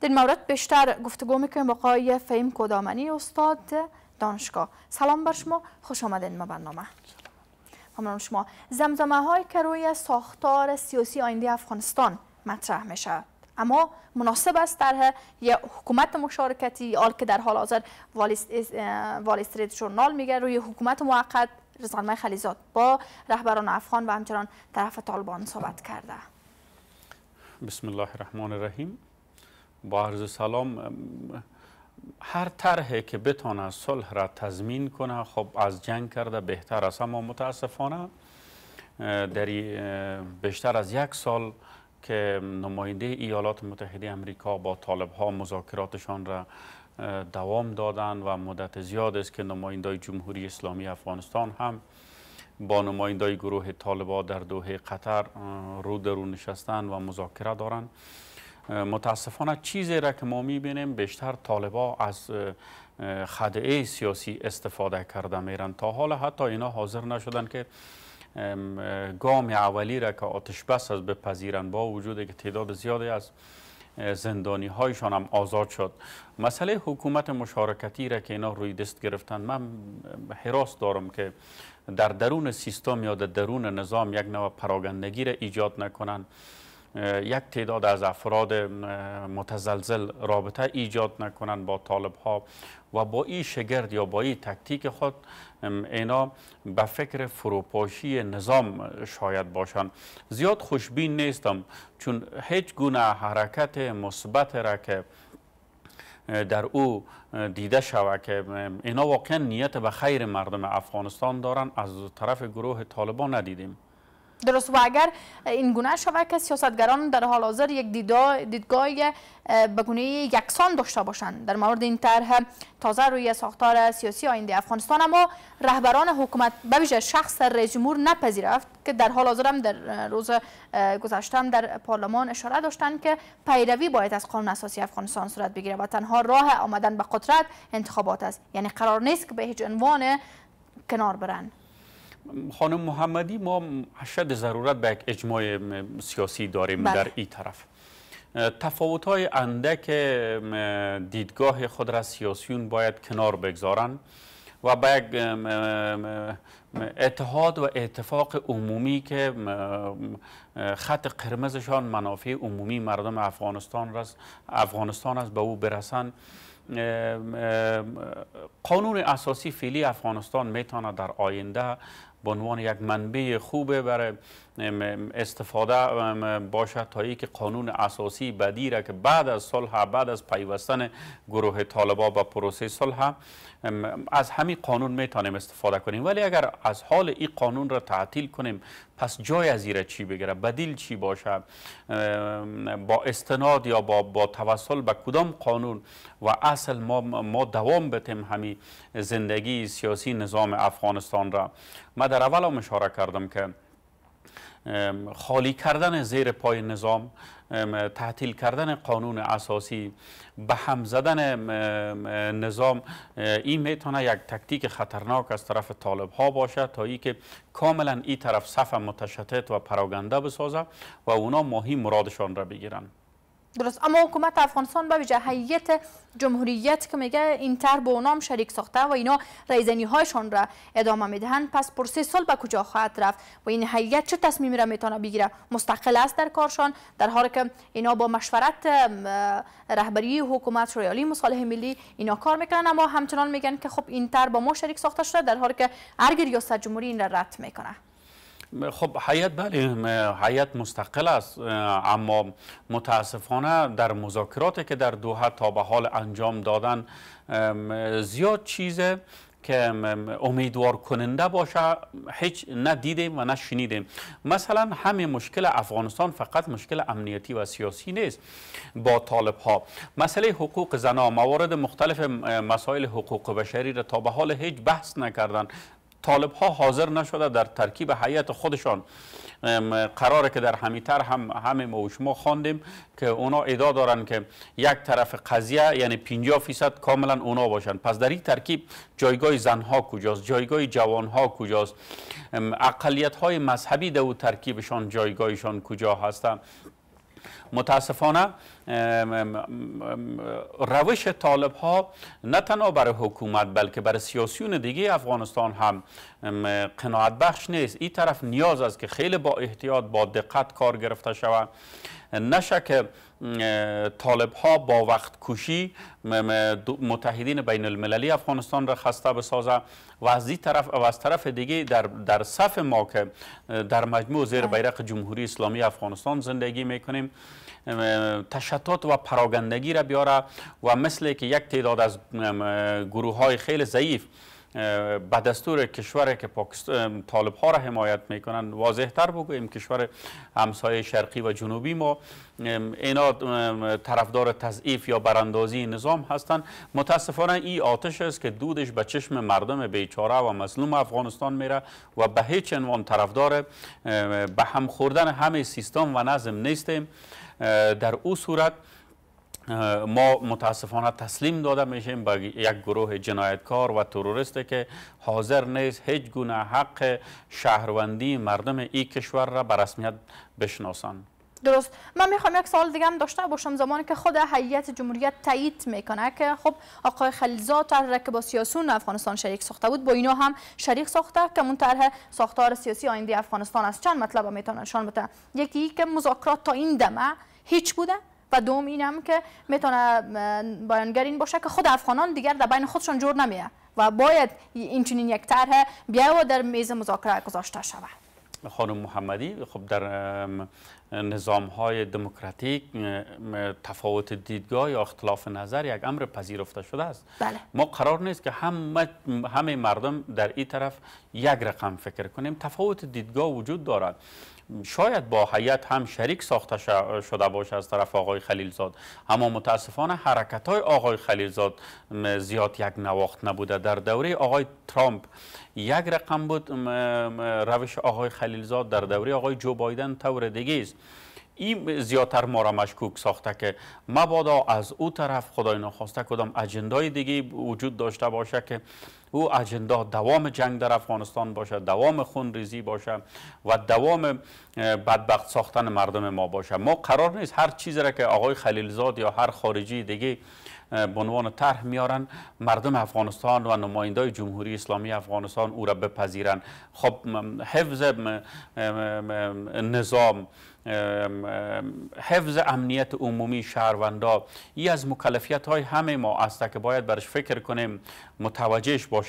در مورد بیشتر گفتگو میکنیم با آقای فهیم کدامنی استاد دانشگاه سلام بر شما خوش آمدین به برنامه ممنون شما زمزمه های که روی ساختار سیاسی آینده افغانستان مطرح میشه اما مناسب است در یه حکومت مشارکتی آل که در حال حاضر والی استریت جورنال میگه روی حکومت موقت رزانمه خلیزات با رهبران افغان و همچنان طرف طالبان صحبت کرده بسم الله الرحمن الرحیم با عرض سلام هر طرحی که بتانه صلح را تضمین کنه خب از جنگ کرده بهتر است اما متاسفانه در بیشتر از یک سال که نماینده ایالات متحده امریکا با طالب ها مذاکراتشان را دوام دادن و مدت زیاد است که نماینده جمهوری اسلامی افغانستان هم با نماینده گروه ها در دوحه قطر رو درون نشستن و مذاکره دارند متاسفانه چیزی را که ما میبینیم بیشتر طالبا از خدعه سیاسی استفاده کرده میرن تا حالا حتی اینا حاضر نشدن که گام اولی را که آتش بس از بپذیرن با وجود که تعداد زیادی از زندانی هایشان هم آزاد شد مسئله حکومت مشارکتی را که اینا روی دست گرفتن من حراس دارم که در درون سیستم یا در درون نظام یک نوع پراگندگی را ایجاد نکنن یک تعداد از افراد متزلزل رابطه ایجاد نکنند با طالب ها و با این شگرد یا با این تکتیک خود اینا به فکر فروپاشی نظام شاید باشند زیاد خوشبین نیستم چون هیچ گونه حرکت مثبت را که در او دیده شوه که اینا واقعا نیت به خیر مردم افغانستان دارن از طرف گروه طالبان ندیدیم درست و اگر این گونه شود که سیاستگران در حال حاضر یک دیدگاه به گونه یکسان داشته باشند در مورد این طرح تازه روی ساختار سیاسی آینده افغانستان اما رهبران حکومت به شخص رئیس جمهور نپذیرفت که در حال حاضر هم در روز گذشته در پارلمان اشاره داشتند که پیروی باید از قانون اساسی افغانستان صورت بگیره و تنها راه آمدن به قدرت انتخابات است یعنی قرار نیست که به هیچ عنوان کنار برند خانم محمدی ما اشد ضرورت به یک اجماع سیاسی داریم بله. در این طرف تفاوت های اندک دیدگاه خود را سیاسیون باید کنار بگذارن و به یک اتحاد و اتفاق عمومی که خط قرمزشان منافع عمومی مردم افغانستان را افغانستان است به او برسند قانون اساسی فعلی افغانستان میتونه در آینده به عنوان یک منبع خوبه برای استفاده باشد تا که قانون اساسی بدی که بعد از صلح بعد از پیوستن گروه طالبا به پروسه صلح از همین قانون میتونیم استفاده کنیم ولی اگر از حال این قانون را تعطیل کنیم پس جای از چی بگیره بدیل چی باشه با استناد یا با, با توسل به کدام قانون و اصل ما, ما دوام بتیم همی زندگی سیاسی نظام افغانستان را ما در اول هم اشاره کردم که خالی کردن زیر پای نظام تحتیل کردن قانون اساسی به هم زدن نظام این میتونه یک تکتیک خطرناک از طرف طالب ها باشد تا ای که کاملا این طرف صف متشتت و پراگنده بسازه و اونا ماهی مرادشان را بگیرند درست اما حکومت افغانستان به ویژه هیئت جمهوریت که میگه این تر به اونام شریک ساخته و اینا ریزنی هایشان را ادامه میدهند پس پر سه سال به کجا خواهد رفت و این هیئت چه تصمیمی را میتونه بگیره مستقل است در کارشان در حالی که اینا با مشورت رهبری حکومت شورای مصالح ملی اینا کار میکنن اما همچنان میگن که خب این تر با ما شریک ساخته شده در حالی که ارگ ریاست جمهوری این را رد میکنه خب حیات بله حیات مستقل است اما متاسفانه در مذاکراتی که در دوحه تا به حال انجام دادن زیاد چیزی که امیدوار کننده باشه هیچ ندیدیم و نشنیدیم مثلا همه مشکل افغانستان فقط مشکل امنیتی و سیاسی نیست با طالب ها مسئله حقوق زنا موارد مختلف مسائل حقوق بشری را تا به حال هیچ بحث نکردن طالب ها حاضر نشده در ترکیب حیات خودشان قراره که در همیتر هم همه ما و شما خواندیم که اونا ادعا دارن که یک طرف قضیه یعنی 50 فیصد کاملا اونا باشن پس در این ترکیب جایگاه زنها کجاست جایگاه جوانها کجاست اقلیت های مذهبی در ترکیبشان جایگاهشان کجا هستند متاسفانه روش طالب ها نه تنها برای حکومت بلکه برای سیاسیون دیگه افغانستان هم قناعت بخش نیست این طرف نیاز است که خیلی با احتیاط با دقت کار گرفته شود نشه که طالب ها با وقت کوشی متحدین بین المللی افغانستان را خسته بسازه و از طرف و از طرف دیگه در در صف ما که در مجموع زیر بیرق جمهوری اسلامی افغانستان زندگی میکنیم تشتات و پراگندگی را بیاره و مثل که یک تعداد از گروه های خیلی ضعیف به دستور کشور که طالب ها را حمایت میکنند واضح تر بگویم کشور همسایه شرقی و جنوبی ما اینا طرفدار تضعیف یا براندازی نظام هستند متاسفانه این آتش است که دودش به چشم مردم بیچاره و مظلوم افغانستان میره و به هیچ عنوان طرفدار به هم خوردن همه سیستم و نظم نیستیم در او صورت ما متاسفانه تسلیم داده میشیم به یک گروه جنایتکار و تروریستی که حاضر نیست هیچ گونه حق شهروندی مردم ای کشور را به رسمیت بشناسند درست من میخوام یک سال دیگه هم داشته باشم زمانی که خود هیئت جمهوریت تایید میکنه که خب آقای خلیزاد تر که با سیاسون افغانستان شریک ساخته بود با اینا هم شریک ساخته که اون طرح ساختار سیاسی آینده افغانستان است چند مطلب میتونن نشان بده یکی که مذاکرات تا این دمه هیچ بوده و دوم هم که میتونه بیانگر این باشه که خود افغانان دیگر در بین خودشان جور نمیه و باید این چنین یک طرح بیا و در میز مذاکره گذاشته شود خانم محمدی خب در نظام های دموکراتیک تفاوت دیدگاه یا اختلاف نظر یک امر پذیرفته شده است بله. ما قرار نیست که همه همه مردم در این طرف یک رقم فکر کنیم تفاوت دیدگاه وجود دارد شاید با هیئت هم شریک ساخته شده باشه از طرف آقای خلیلزاد اما متاسفانه حرکت های آقای خلیلزاد زیاد یک نواخت نبوده در دوره آقای ترامپ یک رقم بود روش آقای خلیلزاد در دوره آقای جو بایدن طور دیگه است این زیادتر ما را مشکوک ساخته که مبادا از او طرف خدای نخواسته کدام اجندای دیگه وجود داشته باشه که او اجندا دوام جنگ در افغانستان باشه دوام خون ریزی باشه و دوام بدبخت ساختن مردم ما باشه ما قرار نیست هر چیزی را که آقای خلیلزاد یا هر خارجی دیگه به عنوان طرح میارن مردم افغانستان و نماینده جمهوری اسلامی افغانستان او را بپذیرن خب حفظ نظام حفظ امنیت عمومی شهروندا ای از مکلفیت های همه ما است که باید برش فکر کنیم متوجهش باشیم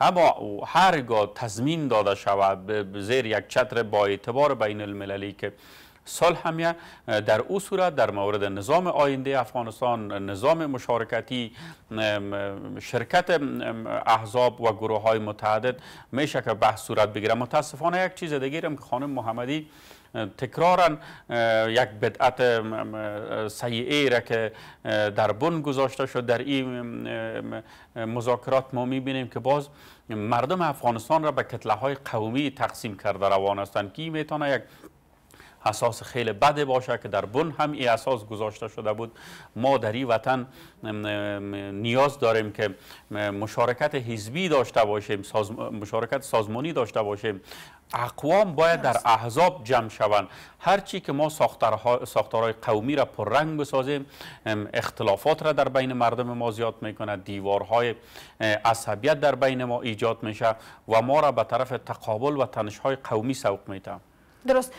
اما هرگاه تضمین داده شود زیر یک چتر با اعتبار بین المللی که سال همیه در او صورت در مورد نظام آینده افغانستان نظام مشارکتی شرکت احزاب و گروه های متعدد میشه که بحث صورت بگیره متاسفانه یک چیز دگیرم که خانم محمدی تکرارا یک بدعت سیعه را که در بن گذاشته شد در این مذاکرات ما میبینیم که باز مردم افغانستان را به کتله های قومی تقسیم کرده روان هستند که میتونه یک اساس خیلی بده باشه که در بن هم این اساس گذاشته شده بود ما در این وطن نیاز داریم که مشارکت حزبی داشته باشیم مشارکت سازمانی داشته باشیم اقوام باید در احزاب جمع شوند هرچی که ما ساختارها... ساختارهای قومی را پررنگ بسازیم اختلافات را در بین مردم ما زیاد میکنه دیوارهای عصبیت در بین ما ایجاد میشه و ما را به طرف تقابل و تنشهای قومی سوق میده درست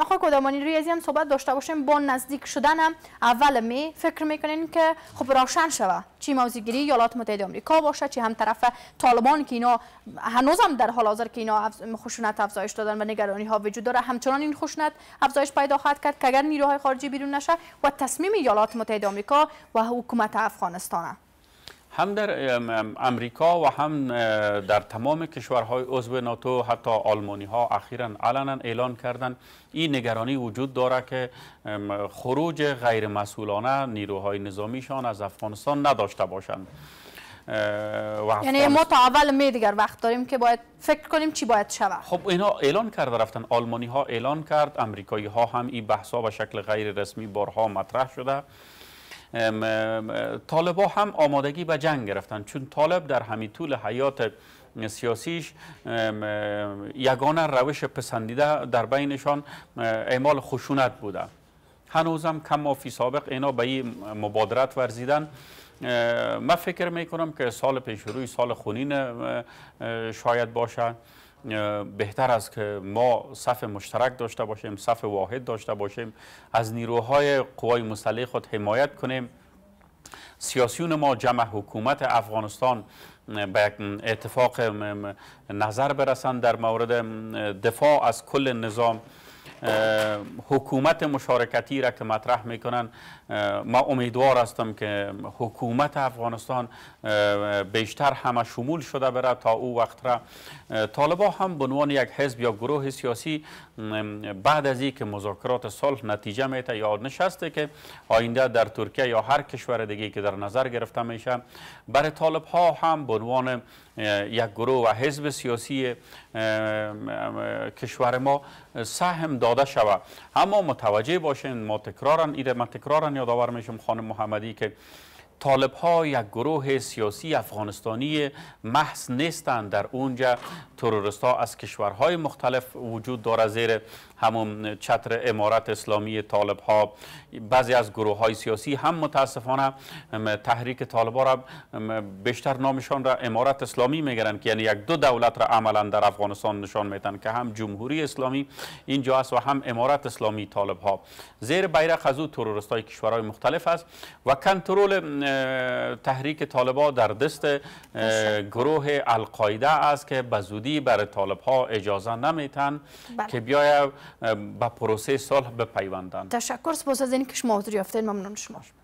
آقای روی از هم صحبت داشته باشیم با نزدیک شدن اول می فکر میکنین که خب روشن شوه چی موزیگیری یالات متحده آمریکا باشه چی هم طرف طالبان که اینا هنوز هم در حال حاضر که اینا خشونت افزایش دادن و نگرانی ها وجود داره همچنان این خشونت افزایش پیدا خواهد کرد که اگر نیروهای خارجی بیرون نشه و تصمیم یالات متحده آمریکا و حکومت افغانستانه هم در امریکا و هم در تمام کشورهای عضو ناتو حتی آلمانی ها اخیرا علنا اعلان کردند این نگرانی وجود داره که خروج غیرمسئولانه نیروهای نظامیشان از افغانستان نداشته باشند یعنی ما تا اول می دیگر وقت داریم که باید فکر کنیم چی باید شود خب اینا اعلان کرده رفتن آلمانی ها اعلان کرد امریکایی ها هم این بحث ها به شکل غیر رسمی بارها مطرح شده طالبا هم آمادگی به جنگ گرفتن چون طالب در همین طول حیات سیاسیش یگانه روش پسندیده در بینشان اعمال خشونت بوده هنوزم کم مافی سابق اینا به این مبادرت ورزیدن من فکر میکنم که سال پیش روی سال خونین شاید باشه بهتر است که ما صف مشترک داشته باشیم صف واحد داشته باشیم از نیروهای قوای مسلح خود حمایت کنیم سیاسیون ما جمع حکومت افغانستان به اتفاق نظر برسند در مورد دفاع از کل نظام حکومت مشارکتی را که مطرح میکنن ما امیدوار هستم که حکومت افغانستان بیشتر همه شمول شده بره تا او وقت را طالبا هم به یک حزب یا گروه سیاسی بعد از اینکه مذاکرات صلح نتیجه میته یا نشسته که آینده در ترکیه یا هر کشور دیگه که در نظر گرفته میشه برای طالب ها هم بنوان یک گروه و حزب سیاسی کشور ما سهم داده اما متوجه باشین ما تکرارا ایده ما تکرارا یادآور میشم خانم محمدی که طالب ها یک گروه سیاسی افغانستانی محض نیستند در اونجا ترورست ها از کشورهای مختلف وجود داره زیر همون چتر امارت اسلامی طالب ها بعضی از گروه های سیاسی هم متاسفانه تحریک طالب ها را بیشتر نامشان را امارت اسلامی میگرن که یعنی یک دو دولت را عملا در افغانستان نشان میتن که هم جمهوری اسلامی اینجا است و هم امارت اسلامی طالب ها زیر بیرق از او تروریست های کشورهای مختلف است و کنترل تحریک طالبا در دست گروه القایده است که به زودی برای طالب ها اجازه نمیتن بله. که بیای به پروسه صلح بپیوندن تشکر سپاس از اینکه شما حضور یافتین ممنون شما